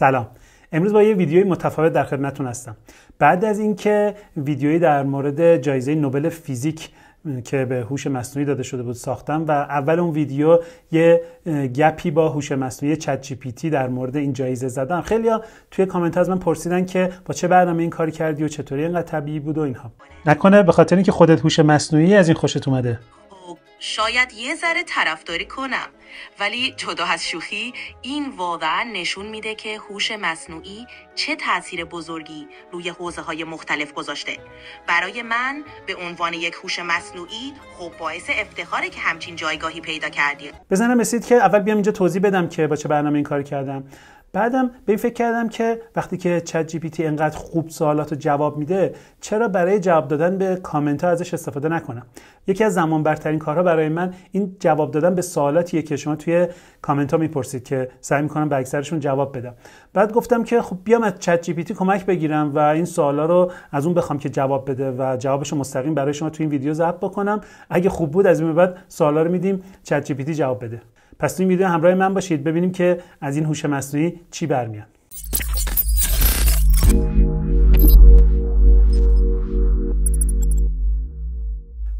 سلام امروز با یه ویدیوی متفاوت در خدمتتون هستم بعد از اینکه ویدیویی در مورد جایزه نوبل فیزیک که به هوش مصنوعی داده شده بود ساختم و اول اون ویدیو یه گپی با هوش مصنوعی چت جی پی تی در مورد این جایزه زدم خیلیا توی کامنت از من پرسیدن که با چه برنامه این کاری کردی و چطوری اینقدر طبیعی بود و اینها نکنه به خاطر اینکه خودت هوش مصنوعی از این خوشت اومده شاید یه ذره طرفداری کنم ولی جدا از شوخی این واقعا نشون میده که هوش مصنوعی چه تاثیر بزرگی روی حوزه های مختلف گذاشته برای من به عنوان یک هوش مصنوعی خب باعث افتخاره که همچین جایگاهی پیدا کردیم بزنم رسید که اول بیام اینجا توضیح بدم که با چه برنامه این کار کردم بعدم به این فکر کردم که وقتی که چت جی پی تی انقدر خوب سوالات رو جواب میده چرا برای جواب دادن به کامنت ها ازش استفاده نکنم یکی از زمان برترین کارها برای من این جواب دادن به سوالاتیه که شما توی کامنت ها میپرسید که سعی میکنم به اکثرشون جواب بدم بعد گفتم که خب بیام از چت جی پی تی کمک بگیرم و این سوالا رو از اون بخوام که جواب بده و جوابش مستقیم برای شما توی این ویدیو ضبط بکنم اگه خوب بود از این بعد سوالا رو میدیم چت جی پی تی جواب بده پس تو این ویدیو همراه من باشید ببینیم که از این هوش مصنوعی چی برمیاد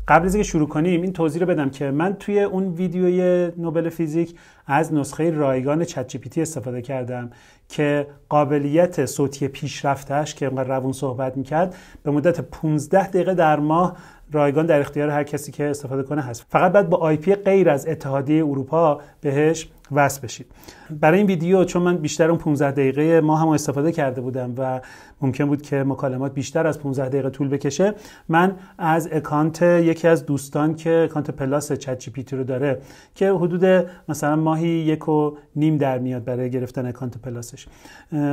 قبل از اینکه شروع کنیم این توضیح رو بدم که من توی اون ویدیوی نوبل فیزیک از نسخه رایگان چت استفاده کردم که قابلیت صوتی پیشرفتش که اینقدر روون صحبت میکرد به مدت 15 دقیقه در ماه رایگان در اختیار هر کسی که استفاده کنه هست فقط بعد با آی پی غیر از اتحادیه اروپا بهش وصل بشید برای این ویدیو چون من بیشتر اون 15 دقیقه ما هم استفاده کرده بودم و ممکن بود که مکالمات بیشتر از 15 دقیقه طول بکشه من از اکانت یکی از دوستان که اکانت پلاس چت جی رو داره که حدود مثلا ماه ماهی یک و نیم در میاد برای گرفتن اکانت پلاسش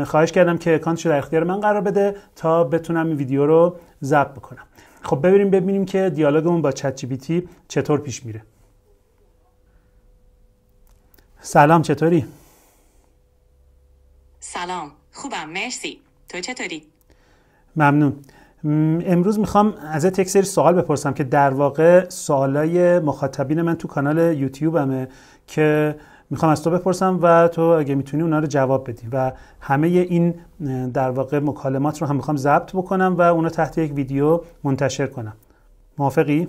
خواهش کردم که اکانتش در اختیار من قرار بده تا بتونم این ویدیو رو ضبط بکنم خب ببینیم ببینیم که دیالوگمون با چت جی تی چطور پیش میره سلام چطوری سلام خوبم مرسی تو چطوری ممنون امروز میخوام از یک سری سوال بپرسم که در واقع سوالای مخاطبین من تو کانال یوتیوبمه که میخوام از تو بپرسم و تو اگه میتونی اونا رو جواب بدی و همه این در واقع مکالمات رو هم میخوام ضبط بکنم و اونا تحت یک ویدیو منتشر کنم موافقی؟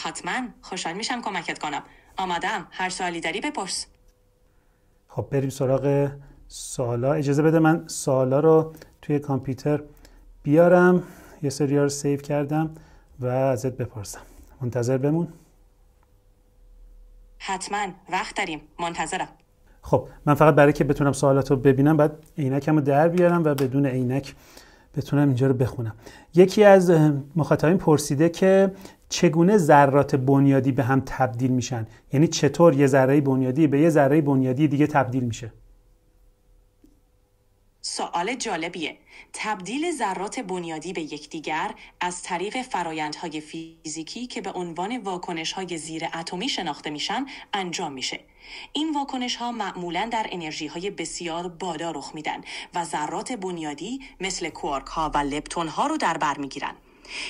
حتما خوشحال میشم کمکت کنم آمادم هر سوالی داری بپرس خب بریم سراغ سوالا اجازه بده من سوالا رو توی کامپیوتر بیارم یه سری رو کردم و ازت بپرسم منتظر بمون حتما وقت داریم منتظرم خب من فقط برای که بتونم سوالات رو ببینم بعد عینکم رو در بیارم و بدون عینک بتونم اینجا رو بخونم یکی از مخاطبین پرسیده که چگونه ذرات بنیادی به هم تبدیل میشن یعنی چطور یه ذره بنیادی به یه ذره بنیادی دیگه تبدیل میشه سوال جالبیه. تبدیل ذرات بنیادی به یکدیگر از طریق فرایندهای فیزیکی که به عنوان واکنش های زیر اتمی شناخته میشن انجام میشه. این واکنش ها معمولا در انرژی های بسیار بالا رخ میدن و ذرات بنیادی مثل کوارک ها و لپتون ها رو در بر میگیرن.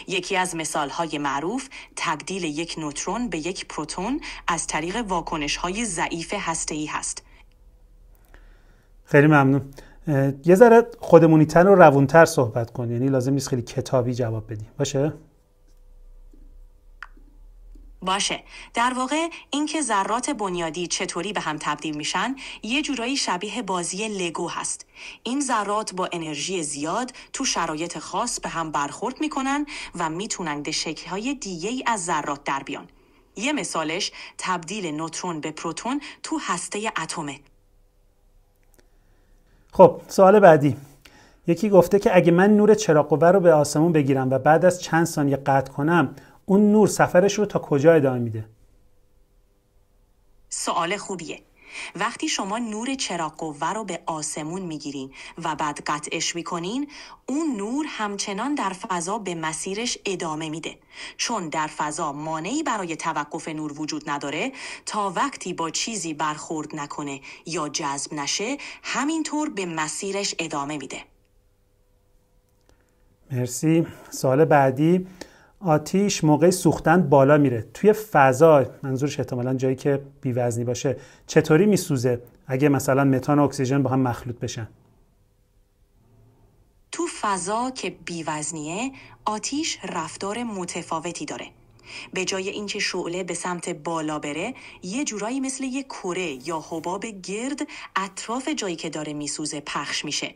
یکی از مثال های معروف تبدیل یک نوترون به یک پروتون از طریق واکنش های ضعیف ای هست. خیلی ممنون. یه ذره خودمونی تر و روونتر صحبت کن یعنی لازم نیست خیلی کتابی جواب بدی. باشه باشه در واقع اینکه ذرات بنیادی چطوری به هم تبدیل میشن یه جورایی شبیه بازی لگو هست این ذرات با انرژی زیاد تو شرایط خاص به هم برخورد میکنن و میتونن به شکلهای دیگه ای از ذرات در بیان یه مثالش تبدیل نوترون به پروتون تو هسته اتمه خب سوال بعدی یکی گفته که اگه من نور چراغ رو به آسمون بگیرم و بعد از چند ثانیه قطع کنم اون نور سفرش رو تا کجا ادامه میده سوال خوبیه وقتی شما نور چراغ قوه رو به آسمون میگیرین و بعد قطعش میکنین اون نور همچنان در فضا به مسیرش ادامه میده چون در فضا مانعی برای توقف نور وجود نداره تا وقتی با چیزی برخورد نکنه یا جذب نشه همینطور به مسیرش ادامه میده مرسی سال بعدی آتیش موقع سوختن بالا میره توی فضا منظورش احتمالا جایی که بیوزنی باشه چطوری میسوزه اگه مثلا متان و اکسیژن با هم مخلوط بشن تو فضا که بیوزنیه آتیش رفتار متفاوتی داره به جای اینکه شعله به سمت بالا بره یه جورایی مثل یه کره یا حباب گرد اطراف جایی که داره میسوزه پخش میشه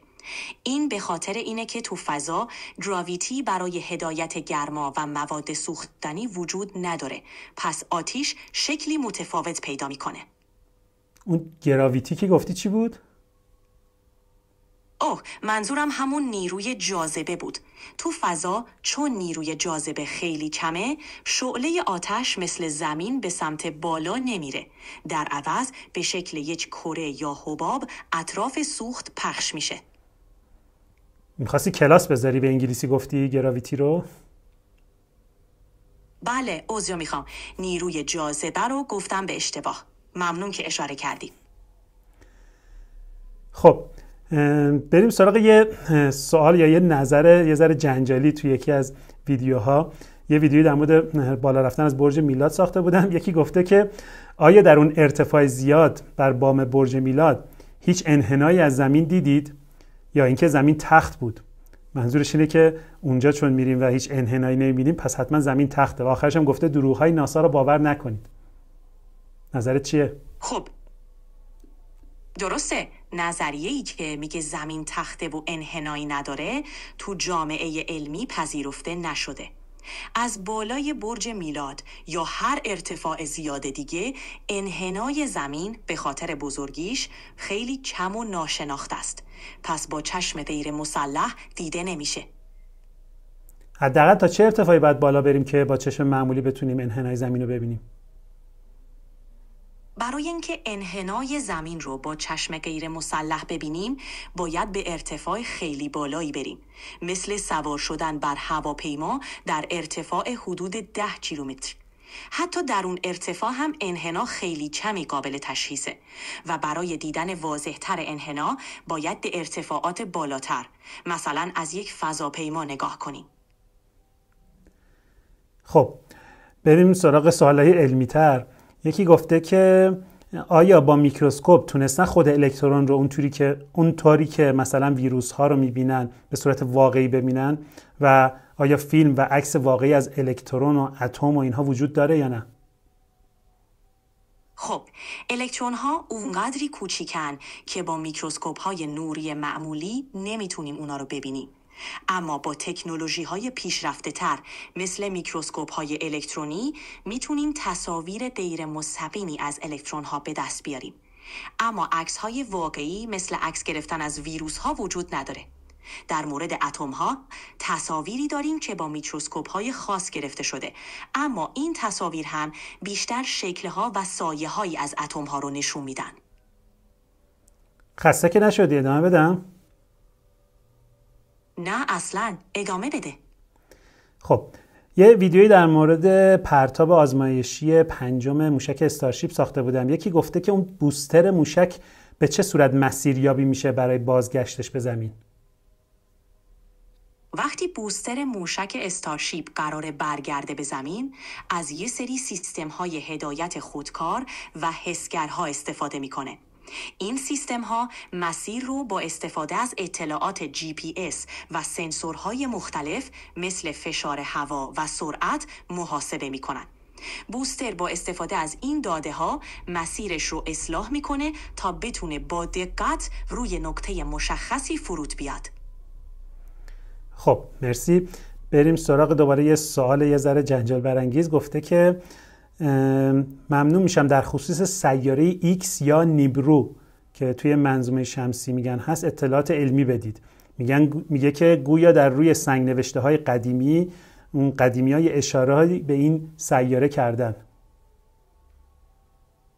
این به خاطر اینه که تو فضا گراویتی برای هدایت گرما و مواد سوختنی وجود نداره پس آتیش شکلی متفاوت پیدا میکنه اون گراویتی که گفتی چی بود؟ اوه منظورم همون نیروی جاذبه بود تو فضا چون نیروی جاذبه خیلی کمه شعله آتش مثل زمین به سمت بالا نمیره در عوض به شکل یک کره یا حباب اطراف سوخت پخش میشه میخواستی کلاس بذاری به انگلیسی گفتی گراویتی رو بله اوزیو میخوام نیروی جاذبه رو گفتم به اشتباه ممنون که اشاره کردیم خب بریم سراغ یه سوال یا یه نظر یه ذره جنجالی توی یکی از ویدیوها یه ویدیوی در مورد بالا رفتن از برج میلاد ساخته بودم یکی گفته که آیا در اون ارتفاع زیاد بر بام برج میلاد هیچ انحنایی از زمین دیدید یا اینکه زمین تخت بود منظورش اینه که اونجا چون میریم و هیچ انحنایی نمیبینیم پس حتما زمین تخته و آخرش هم گفته دروغ های ناسا رو باور نکنید نظرت چیه خب درسته نظریه ای که میگه زمین تخته و انحنایی نداره تو جامعه علمی پذیرفته نشده از بالای برج میلاد یا هر ارتفاع زیاد دیگه انحنای زمین به خاطر بزرگیش خیلی کم و ناشناخت است پس با چشم غیر مسلح دیده نمیشه حداقل تا چه ارتفاعی باید بالا بریم که با چشم معمولی بتونیم انحنای زمین رو ببینیم برای اینکه انحنای زمین رو با چشم غیر مسلح ببینیم باید به ارتفاع خیلی بالایی بریم مثل سوار شدن بر هواپیما در ارتفاع حدود ده کیلومتر حتی در اون ارتفاع هم انحنا خیلی کمی قابل تشخیصه و برای دیدن واضحتر انحنا باید به ارتفاعات بالاتر مثلا از یک فضاپیما نگاه کنیم خب بریم سراغ سوالهای علمی تر یکی گفته که آیا با میکروسکوپ تونستن خود الکترون رو اونطوری که اونطوری که مثلا ویروس ها رو میبینن به صورت واقعی ببینن و آیا فیلم و عکس واقعی از الکترون و اتم و اینها وجود داره یا نه خب الکترون ها اونقدری کوچیکن که با میکروسکوپ های نوری معمولی نمیتونیم اونا رو ببینیم اما با تکنولوژی های پیشرفته تر مثل میکروسکوپ های الکترونی میتونیم تصاویر غیر مستقیمی از الکترون ها به دست بیاریم اما عکس های واقعی مثل عکس گرفتن از ویروس ها وجود نداره در مورد اتم ها تصاویری داریم که با میکروسکوپ های خاص گرفته شده اما این تصاویر هم بیشتر شکل ها و سایه هایی از اتم ها رو نشون میدن خسته که نشدی ادامه بدم اصلا ادامه بده خب یه ویدیویی در مورد پرتاب آزمایشی پنجم موشک استارشیپ ساخته بودم یکی گفته که اون بوستر موشک به چه صورت مسیریابی میشه برای بازگشتش به زمین وقتی بوستر موشک استارشیپ قرار برگرده به زمین از یه سری سیستم های هدایت خودکار و حسگرها استفاده میکنه این سیستم ها مسیر رو با استفاده از اطلاعات جی پی اس و سنسورهای مختلف مثل فشار هوا و سرعت محاسبه می کنن. بوستر با استفاده از این داده ها مسیرش رو اصلاح میکنه تا بتونه با دقت روی نقطه مشخصی فرود بیاد. خب مرسی بریم سراغ دوباره یه سوال یه ذره جنجال برانگیز گفته که ممنون میشم در خصوص سیاره X یا نیبرو که توی منظومه شمسی میگن هست اطلاعات علمی بدید میگن میگه که گویا در روی سنگ نوشته های قدیمی اون قدیمی های اشاره به این سیاره کردن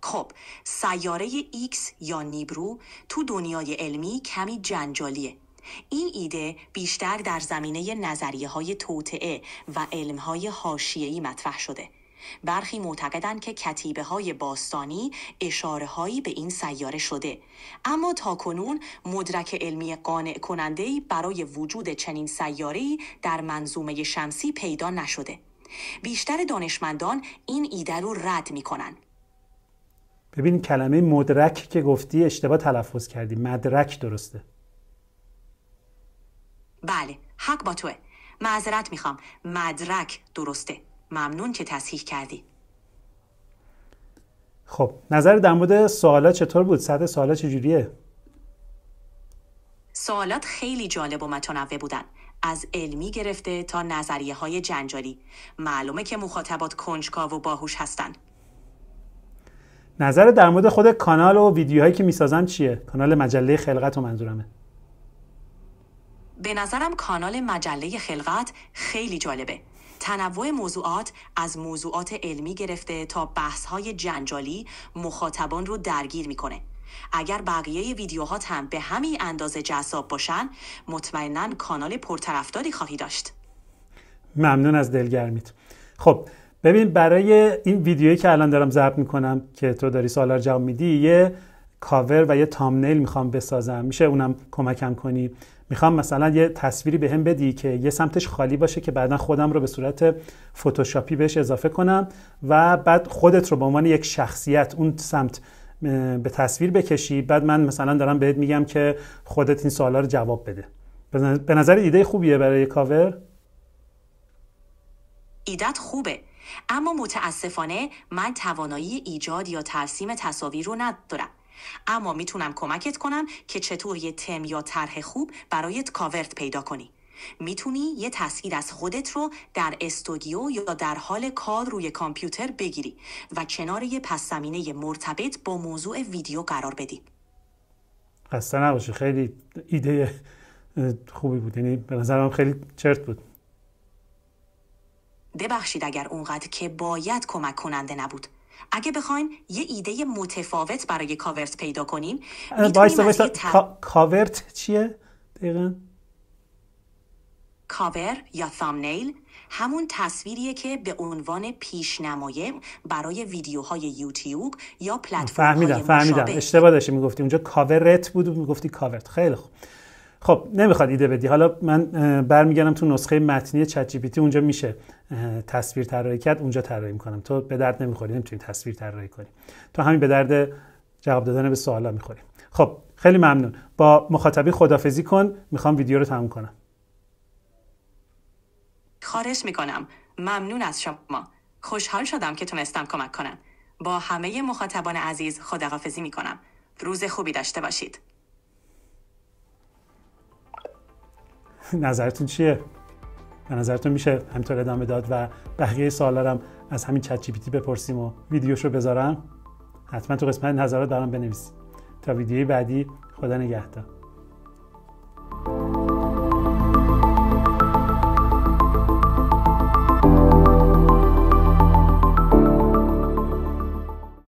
خب سیاره X یا نیبرو تو دنیای علمی کمی جنجالیه این ایده بیشتر در زمینه نظریه های توتعه و علم های حاشیه‌ای مطرح شده برخی معتقدند که کتیبه های باستانی اشاره هایی به این سیاره شده اما تا کنون مدرک علمی قانع کننده برای وجود چنین سیاره در منظومه شمسی پیدا نشده بیشتر دانشمندان این ایده رو رد می کنن. ببین کلمه مدرک که گفتی اشتباه تلفظ کردی مدرک درسته بله حق با توه معذرت میخوام مدرک درسته ممنون که تصحیح کردی خب نظر در مورد سوالات چطور بود؟ سطح سوالات چجوریه؟ سوالات خیلی جالب و متنوع بودن از علمی گرفته تا نظریه های جنجالی معلومه که مخاطبات کنجکاو و باهوش هستن نظر در مورد خود کانال و ویدیوهایی که میسازن چیه؟ کانال مجله خلقت و منظورمه به نظرم کانال مجله خلقت خیلی جالبه تنوع موضوعات از موضوعات علمی گرفته تا بحث‌های جنجالی مخاطبان رو درگیر میکنه. اگر بقیه ویدیوهات هم به همین اندازه جذاب باشن مطمئنا کانال پرطرفداری خواهی داشت ممنون از دلگرمیت خب ببین برای این ویدیویی که الان دارم ضبط میکنم که تو داری سوالا جواب میدی یه کاور و یه تامنیل میخوام بسازم میشه اونم کمکم کنی میخوام مثلا یه تصویری به هم بدی که یه سمتش خالی باشه که بعدا خودم رو به صورت فتوشاپی بهش اضافه کنم و بعد خودت رو به عنوان یک شخصیت اون سمت به تصویر بکشی بعد من مثلا دارم بهت میگم که خودت این سوالا رو جواب بده به نظر ایده خوبیه برای کاور ایدت خوبه اما متاسفانه من توانایی ایجاد یا ترسیم تصاویر رو ندارم اما میتونم کمکت کنم که چطور یه تم یا طرح خوب برایت کاورت پیدا کنی میتونی یه تصویر از خودت رو در استودیو یا در حال کار روی کامپیوتر بگیری و کنار یه پس زمینه مرتبط با موضوع ویدیو قرار بدی خسته نباشی خیلی ایده خوبی بود یعنی به نظرم خیلی چرت بود ببخشید اگر اونقدر که باید کمک کننده نبود اگه بخوایم یه ایده متفاوت برای کاورت پیدا کنیم بایستا کاورت چیه دقیقا؟ کاور یا ثامنیل همون تصویریه که به عنوان پیشنمایه برای ویدیوهای یوتیوب یا پلتفرم فهمیدم فهمیدم اشتباه داشتی میگفتی اونجا کاورت بود و میگفتی کاورت خیلی خوب خب نمیخواد ایده بدی حالا من برمیگردم تو نسخه متنی چت اونجا میشه تصویر طراحی کرد اونجا طراحی میکنم تو به درد نمیخوری نمیتونی تصویر طراحی کنی تو همین به درد جواب دادن به سوالا میخوری خب خیلی ممنون با مخاطبی خدافزی کن میخوام ویدیو رو تموم کنم خواهش میکنم ممنون از شما خوشحال شدم که تونستم کمک کنم با همه مخاطبان عزیز خداحافظی میکنم روز خوبی داشته باشید نظرتون چیه به نظرتون میشه همینطور ادامه داد و بقیه سوالا هم از همین چت جی پی بپرسیم و ویدیوشو بذارم حتما تو قسمت نظرات دارم بنویسید تا ویدیوی بعدی خدا نگهدار